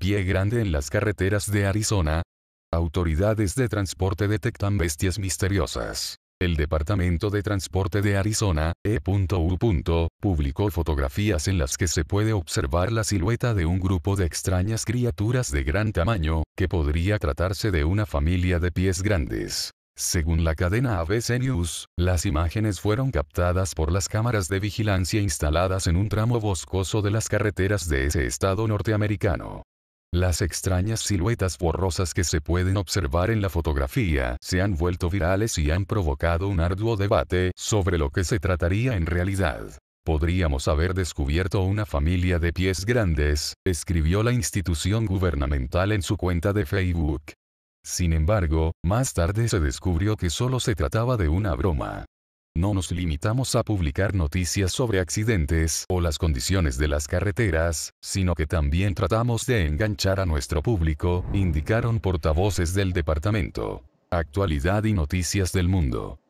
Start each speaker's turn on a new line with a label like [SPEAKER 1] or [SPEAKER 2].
[SPEAKER 1] Pie grande en las carreteras de Arizona. Autoridades de transporte detectan bestias misteriosas. El Departamento de Transporte de Arizona, E.U. publicó fotografías en las que se puede observar la silueta de un grupo de extrañas criaturas de gran tamaño, que podría tratarse de una familia de pies grandes. Según la cadena ABC News, las imágenes fueron captadas por las cámaras de vigilancia instaladas en un tramo boscoso de las carreteras de ese estado norteamericano. Las extrañas siluetas borrosas que se pueden observar en la fotografía se han vuelto virales y han provocado un arduo debate sobre lo que se trataría en realidad. Podríamos haber descubierto una familia de pies grandes, escribió la institución gubernamental en su cuenta de Facebook. Sin embargo, más tarde se descubrió que solo se trataba de una broma no nos limitamos a publicar noticias sobre accidentes o las condiciones de las carreteras, sino que también tratamos de enganchar a nuestro público, indicaron portavoces del departamento. Actualidad y noticias del mundo.